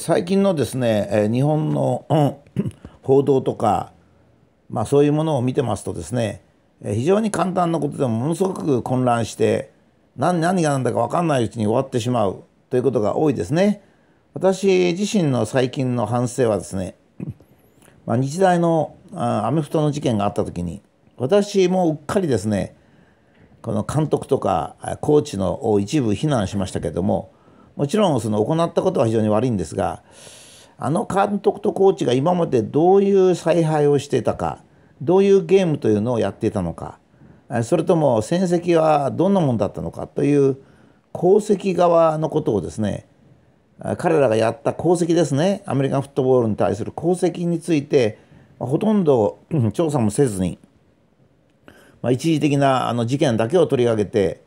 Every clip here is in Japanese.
最近のですね日本の 報道とか、まあ、そういうものを見てますとですね非常に簡単なことでもものすごく混乱して何何が何だか分かんないうちに終わってしまうということが多いですね。私自身の最近の反省はですね、まあ、日大のアメフトの事件があった時に私もうっかりですねこの監督とかコーチのを一部非難しましたけどももちろんその行ったことは非常に悪いんですがあの監督とコーチが今までどういう采配をしていたかどういうゲームというのをやっていたのかそれとも戦績はどんなもんだったのかという功績側のことをですね彼らがやった功績ですねアメリカンフットボールに対する功績についてほとんど調査もせずに、まあ、一時的なあの事件だけを取り上げて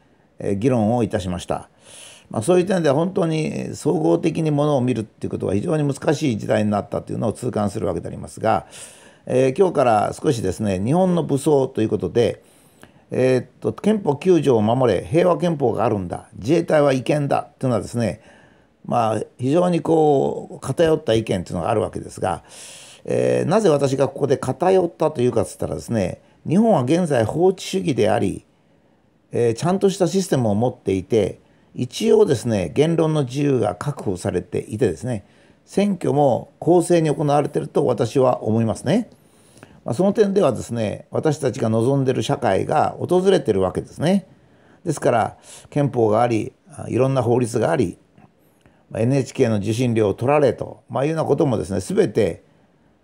議論をいたしました。まあ、そういう点では本当に総合的にものを見るっていうことが非常に難しい時代になったというのを痛感するわけでありますが、えー、今日から少しですね日本の武装ということで、えー、っと憲法9条を守れ平和憲法があるんだ自衛隊は違憲だというのはですねまあ非常にこう偏った意見というのがあるわけですが、えー、なぜ私がここで偏ったというかっつったらですね日本は現在法治主義であり、えちゃんとしたシステムを持っていて一応ですね言論の自由が確保されていてですね選挙も公正に行われていると私は思いますね。まあ、その点ではですね私たちが望んでいる社会が訪れているわけですね。ですから憲法がありいろんな法律があり NHK の受信料を取られと、まあ、いうようなこともですね全て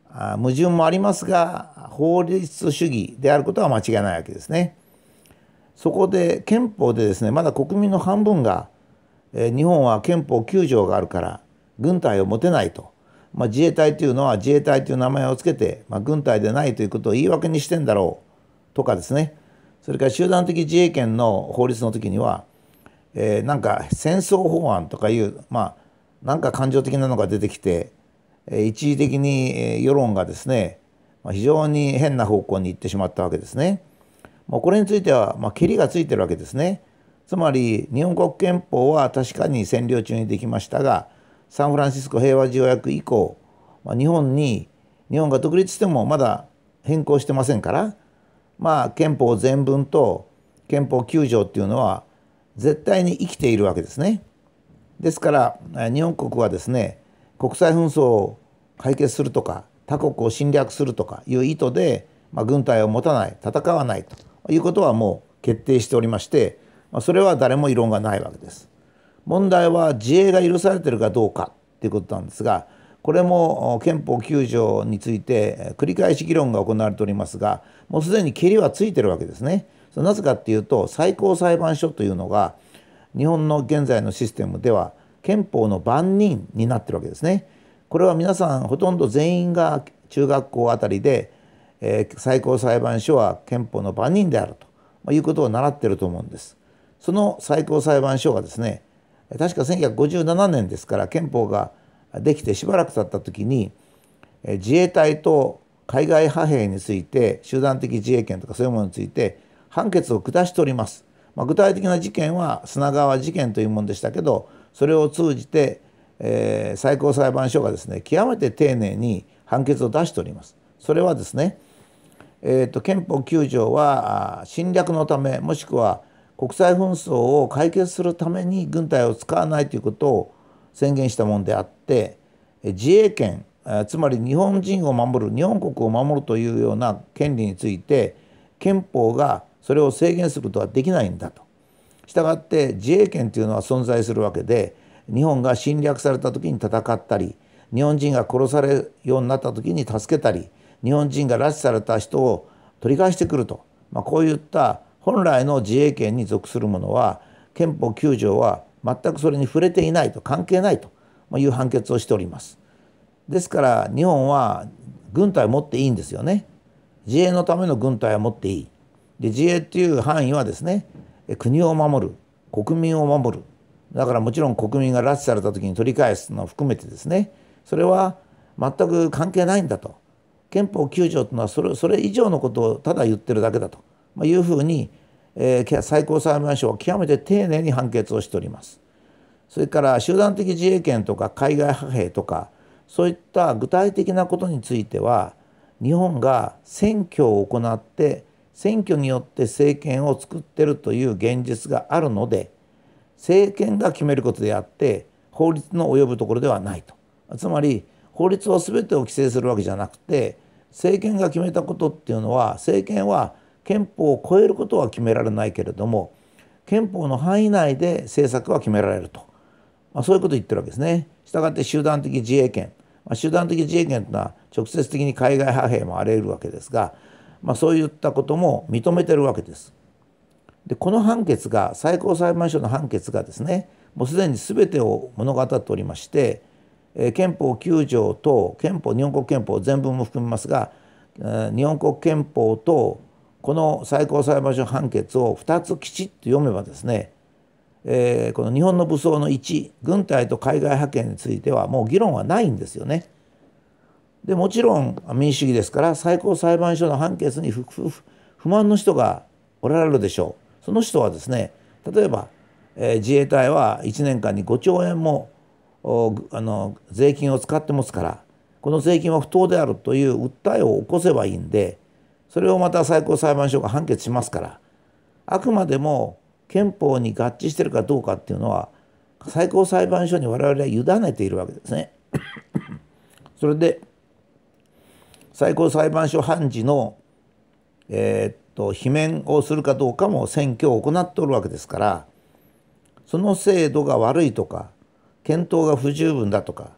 矛盾もありますが法律主義であることは間違いないわけですね。そこで憲法でですねまだ国民の半分が、えー、日本は憲法9条があるから軍隊を持てないと、まあ、自衛隊というのは自衛隊という名前を付けて、まあ、軍隊でないということを言い訳にしてんだろうとかですねそれから集団的自衛権の法律の時には、えー、なんか戦争法案とかいうまあなんか感情的なのが出てきて、え一時的に世論がですね、ま非常に変な方向に行ってしまったわけですね。まあ、これについては、まあ、リがついてるわけですね。つまり日本国憲法は確かに占領中にできましたがサンフランシスコ平和条約以降、まあ、日本に日本が独立してもまだ変更してませんから、まあ、憲法全文と憲法9条っていうのは絶対に生きているわけですね。ですから日本国はですね国際紛争を解決するとか他国を侵略するとかいう意図で、まあ、軍隊を持たない戦わないということはもう決定しておりまして、まそれは誰も異論がないわけです。問題は自衛が許されてるかどうかということなんですがこれも憲法9条について繰り返し議論が行われておりますがもうすでにけりはついてるわけですね。なぜかっていうと最高裁判所というのが日本の現在のシステムでは憲法の番人になってるわけですね。これは皆さんほとんど全員が中学校あたりで最高裁判所は憲法の番人であるということを習ってると思うんです。その最高裁判所がですね確か1957年ですから憲法ができてしばらく経った時に自衛隊と海外派兵について集団的自衛権とかそういうものについて判決を下しております。まあ、具体的な事件は砂川事件というものでしたけどそれを通じて、えー、最高裁判所がですね極めて丁寧に判決を出しております。それはですねえーと、憲法9条は侵略のためもしくは国際紛争を解決するために軍隊を使わないということを宣言したものであって自衛権つまり日本人を守る日本国を守るというような権利について憲法がそれを制限することはできないんだと。したがって自衛権というのは存在するわけで日本が侵略された時に戦ったり日本人が殺されるようになった時に助けたり日本人が拉致された人を取り返してくると、まあ、こういった本来の自衛権に属するものは憲法9条は全くそれに触れていないと関係ないという判決をしております。ですから日本は軍隊を持っていいんですよね。自衛のための軍隊は持っていい。で自衛っていう範囲はですね国を守る国民を守るだからもちろん国民が拉致された時に取り返すのを含めてですねそれは全く関係ないんだと憲法9条というのはそれそれ以上のことをただ言ってるだけだというふうに、えー、最高裁判所は極めて丁寧に判決をしております。それから集団的自衛権とか海外派兵とかそういった具体的なことについては日本が選挙を行って選挙によって政権を作ってるという現実があるので政権が決めることであって法律の及ぶところではないと。つまり法律は全てを規制するわけじゃなくて政権が決めたことっていうのは政権は憲法を超えることは決められないけれども憲法の範囲内で政策は決められると、まあ、そういうことを言ってるわけですね。したがって集団的自衛権、まあ、集団的自衛権というのは直接的に海外派兵もあり得るわけですが、まあ、そういったことも認めてるわけです。でこの判決が最高裁判所の判決がですねもうすでに全てを物語っておりまして憲法9条と憲法日本国憲法全文も含みますが日本国憲法とこの最高裁判所判決を2つきちっと読めばですねえこの日本の武装の1軍隊と海外派遣についてはもう議論はないんですよね。でもちろん民主主義ですから最高裁判所の判決に不満の人がおられるでしょう。その人はですね例えば、えー、自衛隊は1年間に5兆円もあの税金を使ってますからこの税金は不当であるという訴えを起こせばいいんでそれをまた最高裁判所が判決しますからあくまでも憲法に合致してるかどうかっていうのは最高裁判所に我々は委ねているわけですね。それで最高裁判所判事の、えー、っと罷免をするかどうかも選挙を行っておるわけですからその制度が悪いとか検討が不十分だとか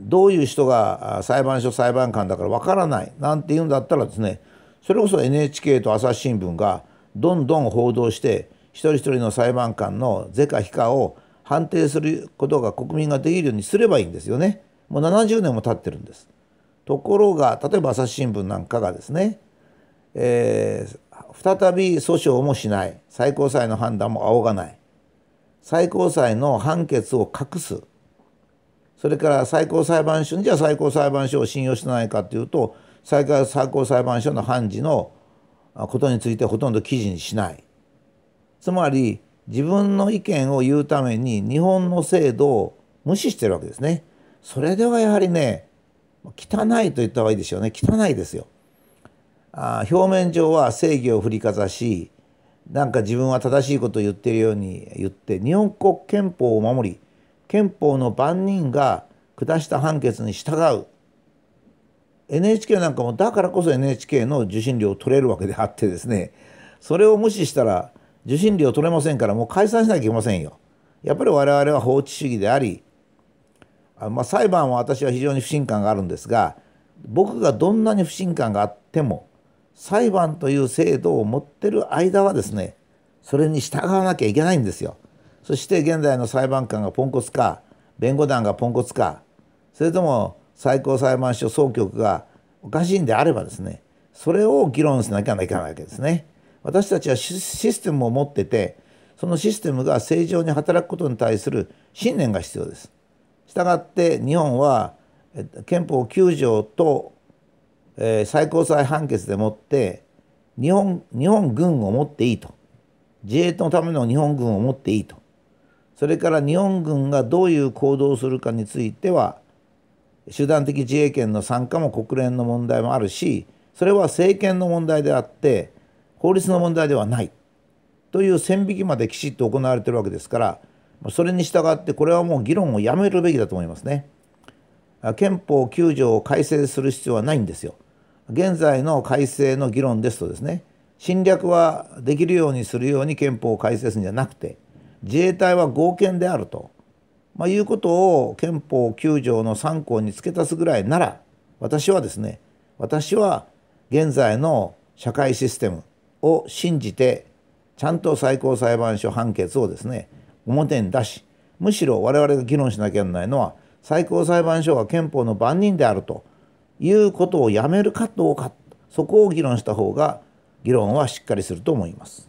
どういう人が裁判所裁判官だからわからないなんて言うんだったらですねそれこそ NHK と朝日新聞がどんどん報道して一人一人の裁判官の是か非かを判定することが国民ができるようにすればいいんですよね。もう70年も経ってるんです。ところが例えば朝日新聞なんかがですね、えー、再び訴訟もしない最高裁の判断も仰がない最高裁の判決を隠すそれから最高裁判所にじゃあ最高裁判所を信用してないかっていうと最高最高裁判所の判事のことについてほとんど記事にしないつまり自分の意見を言うために日本の制度を無視してるわけですねそれではやはりね汚いと言った方がいいでしょうね汚いですよあ表面上は正義を振りかざしなんか自分は正しいことを言ってるように言って日本国憲法を守り憲法の番人が下した判決に従う NHK なんかもだからこそ NHK の受信料を取れるわけであってですねそれを無視したら受信料取れませんからもう解散しなきゃいけませんよ。やっぱり我々は法治主義でありあ、まあ、裁判は私は非常に不信感があるんですが僕がどんなに不信感があっても裁判という制度を持ってる間はですねそれに従わなきゃいけないんですよ。そして現在の裁判官がポンコツか弁護団がポンコツかそれとも最高裁判所総局がおかしいんであればですねそれを議論しなきゃいけないわけですね。私たちはシステムを持っててそのシステムが正常に働くことに対する信念が必要です。したがって日本は憲法9条とえー、最高裁判決でもって日本日本軍を持っていいと自衛のための日本軍を持っていいとそれから日本軍がどういう行動をするかについては集団的自衛権の参加も国連の問題もあるしそれは政権の問題であって法律の問題ではないという線引きまできちっと行われてるわけですからそれに従ってこれはもう議論をやめるべきだと思いますね。憲法9条を改正する必要はないんですよ。現在の改正の議論ですとですね侵略はできるようにするように憲法を改正するんじゃなくて自衛隊は合憲であると、まあ、いうことを憲法9条の3項に付け足すぐらいなら私はですね私は現在の社会システムを信じてちゃんと最高裁判所判決をですね表に出しむしろ我々が議論しなきゃいけないのは最高裁判所が憲法の番人であるということをやめるかどうかそこを議論した方が議論はしっかりすると思います。